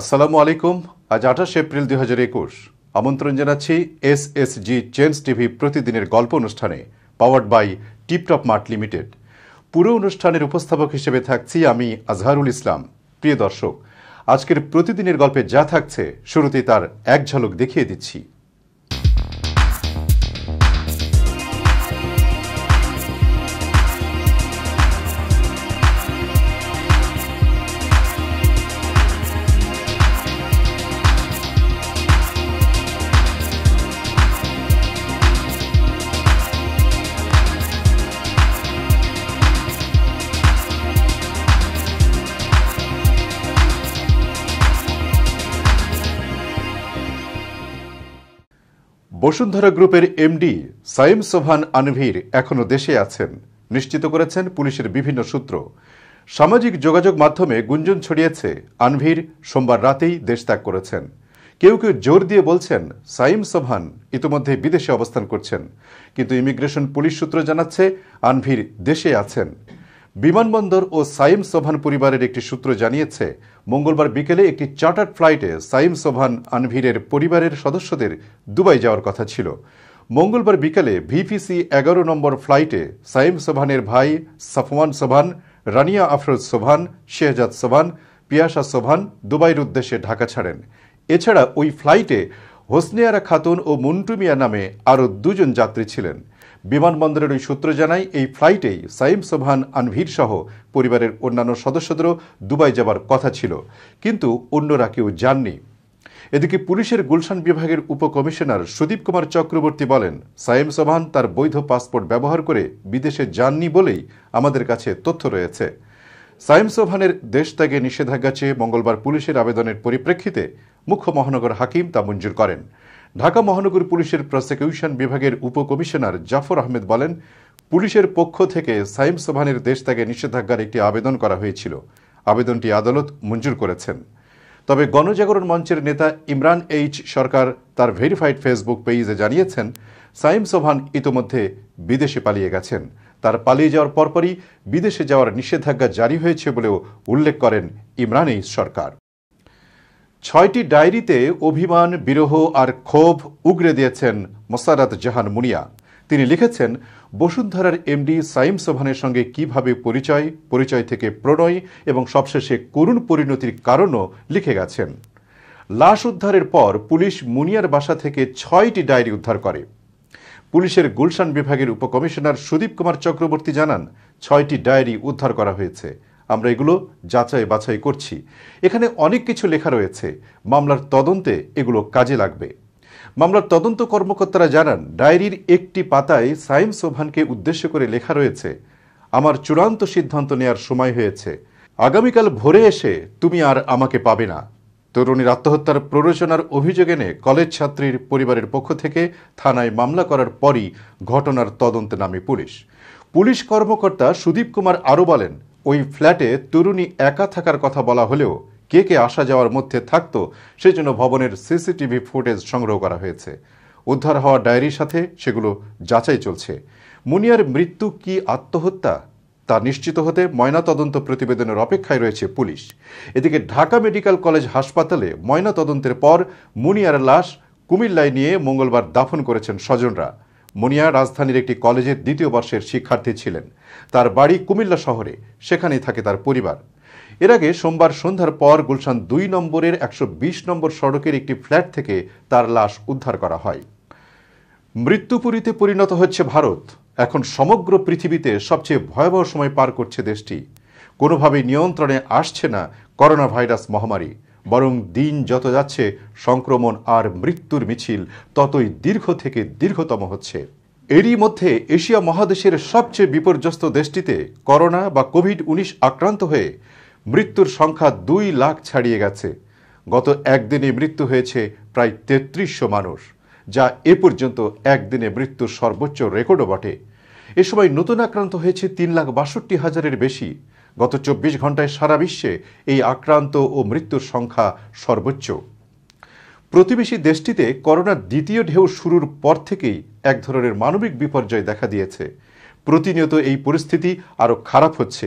আসসালামু আলাইকুম আজ আঠাশ এপ্রিল দুই হাজার একুশ আমন্ত্রণ জানাচ্ছি এস এস জি চেন্স টিভি প্রতিদিনের গল্প অনুষ্ঠানে powered by Tiptop Mart Limited পুরো অনুষ্ঠানের উপস্থাপক হিসেবে থাকছি আমি আজহারুল ইসলাম প্রিয় দর্শক আজকের প্রতিদিনের গল্পে যা থাকছে শুরুতে তার এক ঝলক দেখিয়ে দিচ্ছি বসুন্ধরা গ্রুপের এমডি সাইম সোভান আনভির এখনও দেশে আছেন নিশ্চিত করেছেন পুলিশের বিভিন্ন সূত্র সামাজিক যোগাযোগ মাধ্যমে গুঞ্জন ছড়িয়েছে আনভির সোমবার রাতেই দেশ ত্যাগ করেছেন কেউ কেউ জোর দিয়ে বলছেন সাইম সোভান ইতিমধ্যে বিদেশে অবস্থান করছেন কিন্তু ইমিগ্রেশন পুলিশ সূত্র জানাচ্ছে আনভির দেশে আছেন বিমানবন্দর ও সাইম সোভান পরিবারের একটি সূত্র জানিয়েছে মঙ্গলবার বিকেলে একটি চার্টার্ড ফ্লাইটে সাইম সোভান আনভিরের পরিবারের সদস্যদের দুবাই যাওয়ার কথা ছিল মঙ্গলবার বিকেলে ভিপিসি এগারো নম্বর ফ্লাইটে সাইম সোভানের ভাই সফওয়ান সোভান রানিয়া আফরোজ সোভান শেহজাদ সোভান পিয়াসা সোভান দুবাইয়ের উদ্দেশ্যে ঢাকা ছাড়েন এছাড়া ওই ফ্লাইটে হোসনেয়ারা খাতুন ও মুন্টুমিয়া নামে আরও দুজন যাত্রী ছিলেন বিমানবন্দরের ওই সূত্র জানায় এই ফ্লাইটেই সাইম সোভান আনভির সহ পরিবারের অন্যান্য সদস্যদেরও দুবাই যাবার কথা ছিল কিন্তু অন্যরা কেউ যাননি এদিকে পুলিশের গুলশান বিভাগের উপকমিশনার সুদীপ কুমার চক্রবর্তী বলেন সাইম সোভান তার বৈধ পাসপোর্ট ব্যবহার করে বিদেশে যাননি বলেই আমাদের কাছে তথ্য রয়েছে সাইম সোভানের দেশ ত্যাগে নিষেধাজ্ঞা চেয়ে মঙ্গলবার পুলিশের আবেদনের পরিপ্রেক্ষিতে মুখ্য মহানগর হাকিম তা মঞ্জুর করেন ঢাকা মহানগর পুলিশের প্রসিকিউশন বিভাগের উপকমিশনার জাফর আহমেদ বলেন পুলিশের পক্ষ থেকে সাইম সোভানের দেশ ত্যাগে নিষেধাজ্ঞার একটি আবেদন করা হয়েছিল আবেদনটি আদালত মঞ্জুর করেছেন তবে গণজাগরণ মঞ্চের নেতা ইমরান এইচ সরকার তার ভেরিফাইড ফেসবুক পেজে জানিয়েছেন সাইম সোভান ইতোমধ্যে বিদেশে পালিয়ে গেছেন তার পালিয়ে যাওয়ার পরপরই বিদেশে যাওয়ার নিষেধাজ্ঞা জারি হয়েছে বলেও উল্লেখ করেন ইমরান এইচ সরকার ছয়টি ডায়েরিতে অভিমান বিরহ আর ক্ষোভ উগরে দিয়েছেন মোসারাত জাহান মুনিয়া তিনি লিখেছেন বসুন্ধরার এমডি সাইম সোভানের সঙ্গে কিভাবে পরিচয় পরিচয় থেকে প্রণয় এবং সবশেষে করুণ পরিণতির কারণও লিখে গেছেন লাশ উদ্ধারের পর পুলিশ মুনিয়ার বাসা থেকে ছয়টি ডায়েরি উদ্ধার করে পুলিশের গুলশান বিভাগের উপকমিশনার সুদীপ কুমার চক্রবর্তী জানান ছয়টি ডায়েরি উদ্ধার করা হয়েছে আমরা এগুলো যাচাই বাছাই করছি এখানে অনেক কিছু লেখা রয়েছে মামলার তদন্তে এগুলো কাজে লাগবে মামলার তদন্ত কর্মকর্তারা জানান ডায়েরির একটি পাতায় সাইম সোভানকে উদ্দেশ্য করে লেখা রয়েছে আমার চূড়ান্ত সিদ্ধান্ত নেয়ার সময় হয়েছে আগামীকাল ভোরে এসে তুমি আর আমাকে পাবে না তরুণীর আত্মহত্যার প্ররোচনার অভিযোগ এনে কলেজ ছাত্রীর পরিবারের পক্ষ থেকে থানায় মামলা করার পরই ঘটনার তদন্তে নামে পুলিশ পুলিশ কর্মকর্তা সুদীপ কুমার আরও বলেন ওই ফ্ল্যাটে তরুণী একা থাকার কথা বলা হলেও কে কে আসা যাওয়ার মধ্যে থাকত সেজন্য ভবনের সিসিটিভি ফুটেজ সংগ্রহ করা হয়েছে উদ্ধার হওয়া ডায়েরির সাথে সেগুলো যাচাই চলছে মুনিয়ার মৃত্যু কি আত্মহত্যা তা নিশ্চিত হতে ময়নাতদন্ত প্রতিবেদনের অপেক্ষায় রয়েছে পুলিশ এদিকে ঢাকা মেডিকেল কলেজ হাসপাতালে ময়নাতদন্তের পর মুনিয়ার লাশ কুমিল্লায় নিয়ে মঙ্গলবার দাফন করেছেন স্বজনরা মুনিয়া রাজধানীর একটি কলেজের দ্বিতীয় বর্ষের শিক্ষার্থী ছিলেন তার বাড়ি কুমিল্লা শহরে সেখানেই থাকে তার পরিবার এর আগে সোমবার সন্ধ্যার পর গুলশান দুই নম্বরের একশো নম্বর সড়কের একটি ফ্ল্যাট থেকে তার লাশ উদ্ধার করা হয় মৃত্যুপুরীতে পরিণত হচ্ছে ভারত এখন সমগ্র পৃথিবীতে সবচেয়ে ভয়াবহ সময় পার করছে দেশটি কোনোভাবেই নিয়ন্ত্রণে আসছে না করোনা ভাইরাস মহামারী বরং দিন যত যাচ্ছে সংক্রমণ আর মৃত্যুর মিছিল ততই দীর্ঘ থেকে দীর্ঘতম হচ্ছে এরই মধ্যে এশিয়া মহাদেশের সবচেয়ে বিপর্যস্ত দেশটিতে করোনা বা কোভিড উনিশ আক্রান্ত হয়ে মৃত্যুর সংখ্যা দুই লাখ ছাড়িয়ে গেছে গত একদিনে মৃত্যু হয়েছে প্রায় তেত্রিশশো মানুষ যা এ পর্যন্ত একদিনে মৃত্যুর সর্বোচ্চ রেকর্ডও বটে এ সময় নতুন আক্রান্ত হয়েছে তিন লাখ বাষট্টি হাজারের বেশি গত চব্বিশ ঘন্টায় সারা বিশ্বে এই আক্রান্ত ও মৃত্যুর সংখ্যা সর্বোচ্চ প্রতিবেশী দেশটিতে করোনার দ্বিতীয় ঢেউ শুরুর পর থেকেই এক ধরনের মানবিক বিপর্যয় দেখা দিয়েছে প্রতিনিয়ত এই পরিস্থিতি আরও খারাপ হচ্ছে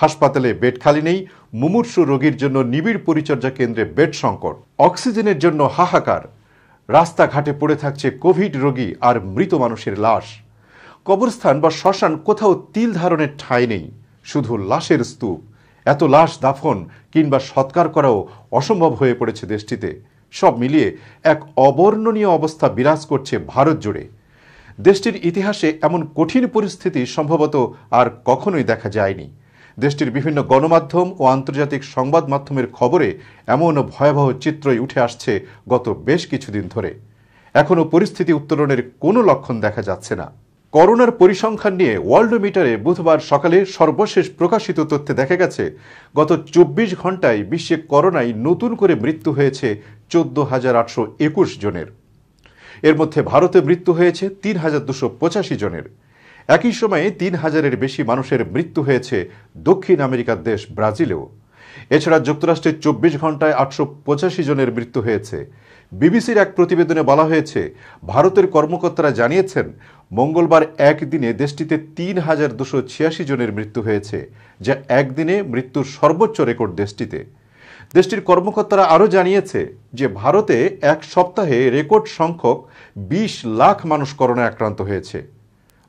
হাসপাতালে বেড খালি নেই মুমূর্ষু রোগীর জন্য নিবিড় পরিচর্যা কেন্দ্রে বেড সংকট অক্সিজেনের জন্য হাহাকার রাস্তাঘাটে পড়ে থাকছে কোভিড রোগী আর মৃত মানুষের লাশ কবরস্থান বা শ্মশান কোথাও তিল ধারণের ঠাঁই নেই শুধু লাশের স্তূপ এত লাশ দাফন কিংবা সৎকার করাও অসম্ভব হয়ে পড়েছে দেশটিতে সব মিলিয়ে এক অবর্ণনীয় অবস্থা বিরাজ করছে ভারত জুড়ে দেশটির ইতিহাসে এমন কঠিন পরিস্থিতি সম্ভবত আর কখনোই দেখা যায়নি দেশটির বিভিন্ন গণমাধ্যম ও আন্তর্জাতিক সংবাদ মাধ্যমের খবরে এমন ভয়াবহ চিত্রই উঠে আসছে গত বেশ কিছুদিন ধরে এখনও পরিস্থিতি উত্তোলনের কোনো লক্ষণ দেখা যাচ্ছে না করোনার পরিসংখ্যান নিয়ে ওয়ার্ল্ড মিটারে বুধবার সকালে সর্বশেষ প্রকাশিত তথ্যে দেখা গেছে গত চব্বিশ ঘন্টায় বিশ্বে করোনায় নতুন করে মৃত্যু হয়েছে চোদ্দ হাজার আটশো একুশ জনের এর মধ্যে ভারতে মৃত্যু হয়েছে তিন হাজার দুশো পঁচাশি জনের একই সময়ে তিন হাজারের বেশি মানুষের মৃত্যু হয়েছে দক্ষিণ আমেরিকার দেশ ব্রাজিলেও এছাড়া যুক্তরাষ্ট্রের চব্বিশ ঘন্টায় আটশো পঁচাশি জনের মৃত্যু হয়েছে বিবিসির এক প্রতিবেদনে বলা হয়েছে ভারতের কর্মকর্তারা জানিয়েছেন মঙ্গলবার একদিনে দেশটিতে তিন হাজার দুশো ছিয়াশি জনের মৃত্যু হয়েছে যা একদিনে মৃত্যুর সর্বোচ্চ রেকর্ড দেশটিতে দেশটির কর্মকর্তারা আরও জানিয়েছে যে ভারতে এক সপ্তাহে রেকর্ড সংখ্যক বিশ লাখ মানুষ করোনায় আক্রান্ত হয়েছে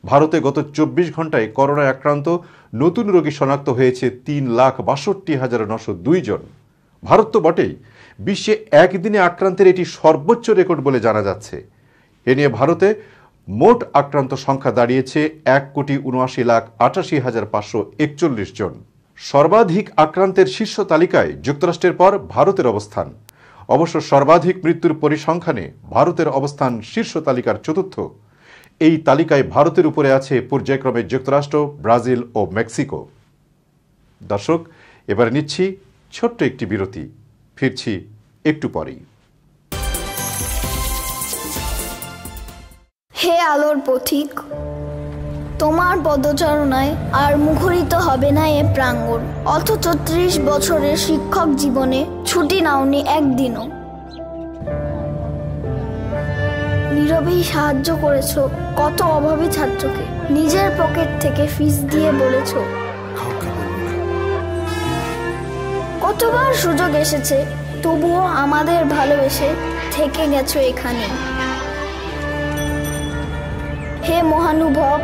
ভারতে গত চব্বিশ ঘন্টায় করোনায় আক্রান্ত নতুন রোগী শনাক্ত হয়েছে তিন লাখ বাষট্টি হাজার নশো দুই জন ভারত তো বটেই বিশ্বে একদিনে আক্রান্তের এটি সর্বোচ্চ রেকর্ড বলে জানা যাচ্ছে এ নিয়ে ভারতে মোট আক্রান্ত সংখ্যা দাঁড়িয়েছে এক কোটি উনআশি লাখ আটাশি হাজার পাঁচশো একচল্লিশ জন সর্বাধিক আক্রান্তের শীর্ষ তালিকায় যুক্তরাষ্ট্রের পর ভারতের অবস্থান অবশ্য সর্বাধিক মৃত্যুর পরিসংখ্যানে ভারতের অবস্থান শীর্ষ তালিকার চতুর্থ এই তালিকায় ভারতের উপরে আছে পর্যায়ক্রমে যুক্তরাষ্ট্র ব্রাজিল ও মেক্সিকো দর্শক এবার নিচ্ছি ছোট্ট একটি বিরতি ফিরছি একটু পরেই হে আলোর পথিক তোমার পদচারণায় আর মুখরিত হবে না এ প্রাঙ্গণ অথচ ত্রিশ বছরের শিক্ষক জীবনে ছুটি নাওনি একদিনও নীরবেই সাহায্য করেছ কত অভাবী ছাত্রকে নিজের পকেট থেকে ফিস দিয়ে বলেছো কতবার সুযোগ এসেছে তবুও আমাদের ভালোবেসে থেকে গেছ এখানে হে মহানুভব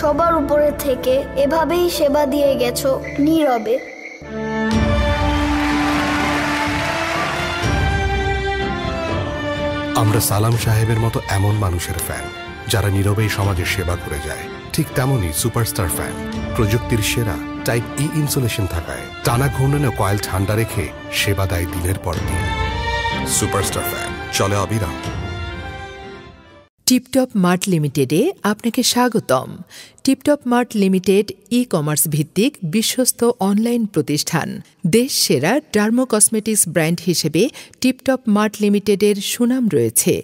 সবার উপরে থেকে এভাবেই সেবা দিয়ে গেছো নীরবে আমরা সালাম সাহেবের মতো এমন মানুষের ফ্যান যারা নীরবেই সমাজের সেবা করে যায় ঠিক তেমনই সুপারস্টার ফ্যান প্রযুক্তির সেরা টাইপ ই ইনসুলেশন থাকায় টানা ঘূর্ণনে কয়েল ঠান্ডা রেখে সেবা দেয় দিনের পর দিন সুপারস্টার ফ্যান চলে অবিরাম টিপটপ মার্ট লিমিটেডে আপনাকে স্বাগতম Tiptop Mart Limited e commerce ভিত্তিক বিশ্বস্ত অনলাইন প্রতিষ্ঠান দেশ সেরা ডার্মো কসমেটিক্স ব্র্যান্ড হিসেবে টিপটপ মার্ট লিমিটেডের সুনাম রয়েছে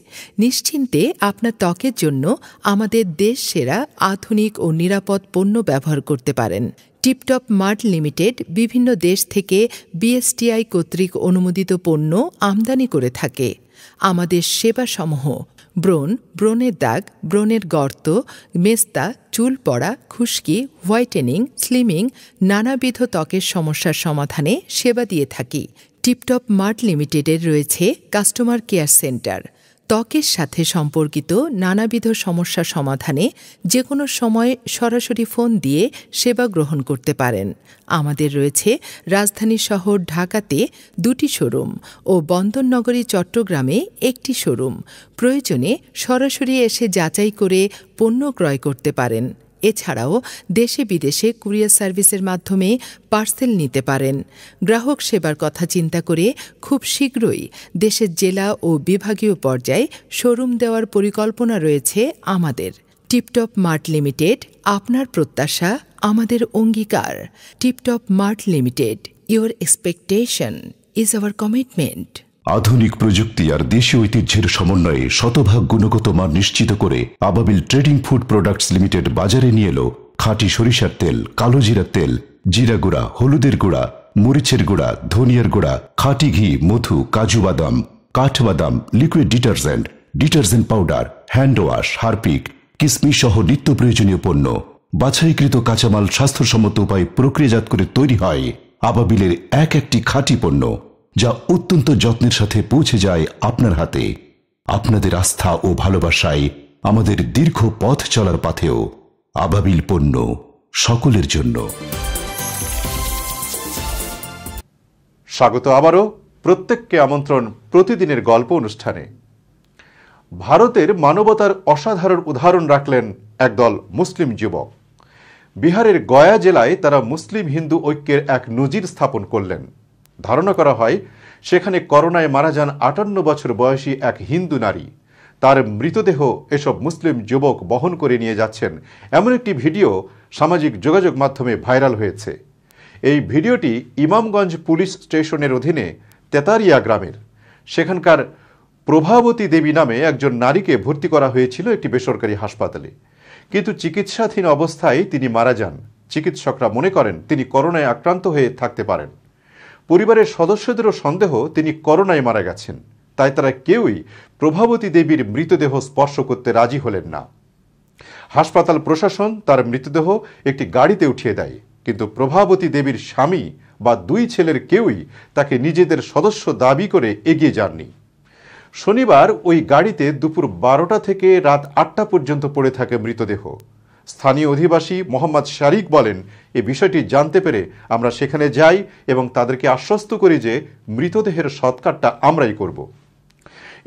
নিশ্চিন্তে আপনার ত্বকের জন্য আমাদের দেশ সেরা আধুনিক ও নিরাপদ পণ্য ব্যবহার করতে পারেন টিপটপ মার্ট লিমিটেড বিভিন্ন দেশ থেকে বিএসটিআই কর্তৃক অনুমোদিত পণ্য আমদানি করে থাকে আমাদের সেবাসমূহ ব্রণ ব্রণের দাগ ব্রণের গর্ত মেস্তা চুল পড়া খুশকি হোয়াইটেনিং স্লিমিং নানাবিধ ত্বকের সমস্যার সমাধানে সেবা দিয়ে থাকি টিপটপ মার্ট লিমিটেডের রয়েছে কাস্টমার কেয়ার সেন্টার ত্বকের সাথে সম্পর্কিত নানাবিধ সমস্যা সমাধানে যে কোনো সময় সরাসরি ফোন দিয়ে সেবা গ্রহণ করতে পারেন আমাদের রয়েছে রাজধানী শহর ঢাকাতে দুটি শোরুম ও বন্দরনগরী চট্টগ্রামে একটি শোরুম প্রয়োজনে সরাসরি এসে যাচাই করে পণ্য ক্রয় করতে পারেন এছাড়াও দেশে বিদেশে কুরিয়ার সার্ভিসের মাধ্যমে পার্সেল নিতে পারেন গ্রাহক সেবার কথা চিন্তা করে খুব শীঘ্রই দেশের জেলা ও বিভাগীয় পর্যায়ে শোরুম দেওয়ার পরিকল্পনা রয়েছে আমাদের টিপটপ মার্ট লিমিটেড আপনার প্রত্যাশা আমাদের অঙ্গীকার Tiptop Mart Limited your expectation is our commitment আধুনিক প্রযুক্তি আর দেশীয় ঐতিহ্যের সমন্বয়ে শতভাগ গুণগত মান নিশ্চিত করে আবাবিল ট্রেডিং ফুড প্রোডাক্টস লিমিটেড বাজারে নিয়ে এলো খাঁটি সরিষার তেল কালো জিরার তেল জিরা গুঁড়া হলুদের গুঁড়া মরিচের গুঁড়া ধনিয়ার গুঁড়া খাঁটি ঘি মধু কাজু বাদাম কাঠবাদাম liquid detergent detergent powder hand wash Harpic কিসমিস সহ নিত্য প্রয়োজনীয় পণ্য বাছাইকৃত কাঁচামাল স্বাস্থ্যসম্মত উপায়ে প্রক্রিয়াজাত করে তৈরি হয় আবাবিলের এক একটি খাঁটি পণ্য যা অত্যন্ত যত্নের সাথে পৌঁছে যায় আপনার হাতে আপনাদের আস্থা ও ভালোবাসায় আমাদের দীর্ঘ পথ চলার পাথেও আবাবিল পণ্য সকলের জন্য স্বাগত আবারও প্রত্যেককে আমন্ত্রণ প্রতিদিনের গল্প অনুষ্ঠানে ভারতের মানবতার অসাধারণ উদাহরণ রাখলেন একদল মুসলিম যুবক বিহারের গয়া জেলায় তারা মুসলিম হিন্দু ঐক্যের এক নজির স্থাপন করলেন ধারণা করা হয় সেখানে করোনায় মারা যান আটান্ন বছর বয়সী এক হিন্দু নারী তার মৃতদেহ এসব মুসলিম যুবক বহন করে নিয়ে যাচ্ছেন এমন একটি ভিডিও সামাজিক যোগাযোগ মাধ্যমে ভাইরাল হয়েছে এই ভিডিওটি ইমামগঞ্জ পুলিশ স্টেশনের অধীনে তেতারিয়া গ্রামের সেখানকার প্রভাবতী দেবী নামে একজন নারীকে ভর্তি করা হয়েছিল একটি বেসরকারি হাসপাতালে কিন্তু চিকিৎসাধীন অবস্থায় তিনি মারা যান চিকিৎসকরা মনে করেন তিনি করোনায় আক্রান্ত হয়ে থাকতে পারেন পরিবারের সদস্যদেরও সন্দেহ তিনি করোনায় মারা গেছেন তাই তারা কেউই প্রভাবতী দেবীর মৃতদেহ স্পর্শ করতে রাজি হলেন না হাসপাতাল প্রশাসন তার মৃতদেহ একটি গাড়িতে উঠিয়ে দেয় কিন্তু প্রভাবতী দেবীর স্বামী বা দুই ছেলের কেউই তাকে নিজেদের সদস্য দাবি করে এগিয়ে যাননি শনিবার ওই গাড়িতে দুপুর বারোটা থেকে রাত আটটা পর্যন্ত পড়ে থাকে মৃতদেহ স্থানীয় অধিবাসী মোহাম্মদ শারিক বলেন এ বিষয়টি জানতে পেরে আমরা সেখানে যাই এবং তাদেরকে আশ্বস্ত করি যে মৃতদেহের সৎকারটা আমরাই করব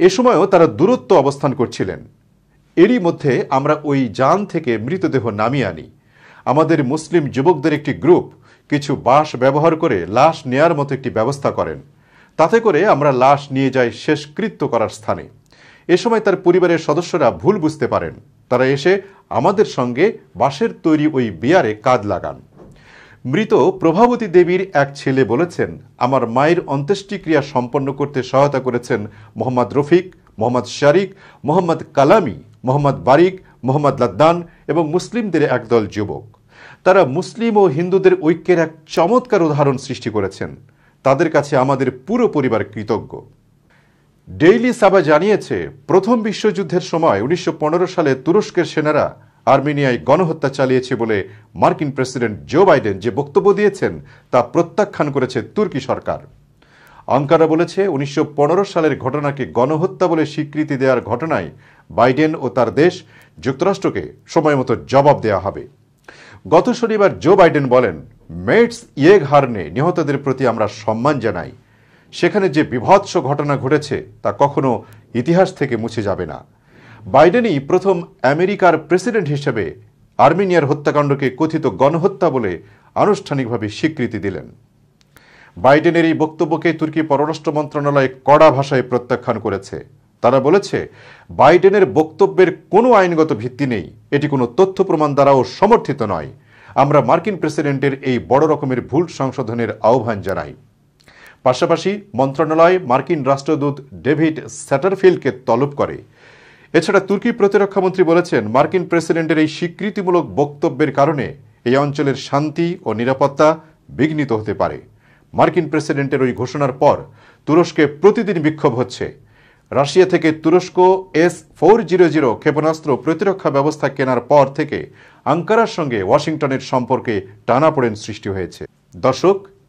এ সময়ও তারা দূরত্ব অবস্থান করছিলেন এরই মধ্যে আমরা ওই যান থেকে মৃতদেহ নামিয়ে আনি আমাদের মুসলিম যুবকদের একটি গ্রুপ কিছু বাঁশ ব্যবহার করে লাশ নেয়ার মতো একটি ব্যবস্থা করেন তাতে করে আমরা লাশ নিয়ে যাই শেষকৃত্য করার স্থানে এ সময় তার পরিবারের সদস্যরা ভুল বুঝতে পারেন তারা এসে আমাদের সঙ্গে বাঁশের তৈরি ওই বিয়ারে কাজ লাগান মৃত প্রভাবতী দেবীর এক ছেলে বলেছেন আমার মায়ের অন্ত্যেষ্টিক্রিয়া সম্পন্ন করতে সহায়তা করেছেন মোহাম্মদ রফিক মোহাম্মদ শারিক মোহাম্মদ কালামি মোহাম্মদ বারিক মোহাম্মদ লাদ্দান এবং মুসলিমদের একদল যুবক তারা মুসলিম ও হিন্দুদের ঐক্যের এক চমৎকার উদাহরণ সৃষ্টি করেছেন তাদের কাছে আমাদের পুরো পরিবার কৃতজ্ঞ ডেইলি সাবা জানিয়েছে প্রথম বিশ্বযুদ্ধের সময় উনিশশো সালে তুরস্কের সেনারা আর্মেনিয়ায় গণহত্যা চালিয়েছে বলে মার্কিন প্রেসিডেন্ট জো বাইডেন যে বক্তব্য দিয়েছেন তা প্রত্যাখ্যান করেছে তুর্কি সরকার আঙ্কারা বলেছে উনিশশো সালের ঘটনাকে গণহত্যা বলে স্বীকৃতি দেওয়ার ঘটনায় বাইডেন ও তার দেশ যুক্তরাষ্ট্রকে সময়মতো জবাব দেওয়া হবে গত শনিবার জো বাইডেন বলেন মেটস ইয়েগ হারনে নিহতদের প্রতি আমরা সম্মান জানাই সেখানে যে বিভৎস ঘটনা ঘটেছে তা কখনো ইতিহাস থেকে মুছে যাবে না বাইডেনই প্রথম আমেরিকার প্রেসিডেন্ট হিসেবে আর্মেনিয়ার হত্যাকাণ্ডকে কথিত গণহত্যা বলে আনুষ্ঠানিকভাবে স্বীকৃতি দিলেন বাইডেনের এই বক্তব্যকে তুর্কি পররাষ্ট্র মন্ত্রণালয় কড়া ভাষায় প্রত্যাখ্যান করেছে তারা বলেছে বাইডেনের বক্তব্যের কোনো আইনগত ভিত্তি নেই এটি কোনো তথ্য প্রমাণ দ্বারাও সমর্থিত নয় আমরা মার্কিন প্রেসিডেন্টের এই বড় রকমের ভুল সংশোধনের আহ্বান জানাই পাশাপাশি মন্ত্রণালয় মার্কিন রাষ্ট্রদূত ডেভিড স্যাটারফিল্ডকে তলব করে এছাড়া তুর্কি প্রতিরক্ষামন্ত্রী বলেছেন মার্কিন প্রেসিডেন্টের এই স্বীকৃতিমূলক বক্তব্যের কারণে এই অঞ্চলের শান্তি ও নিরাপত্তা বিঘ্নিত হতে পারে মার্কিন প্রেসিডেন্টের ওই ঘোষণার পর তুরস্কে প্রতিদিন বিক্ষোভ হচ্ছে রাশিয়া থেকে তুরস্ক এস ফোর জিরো জিরো ক্ষেপণাস্ত্র প্রতিরক্ষা ব্যবস্থা কেনার পর থেকে আঙ্কারার সঙ্গে ওয়াশিংটনের সম্পর্কে টানাপোড়েন সৃষ্টি হয়েছে দর্শক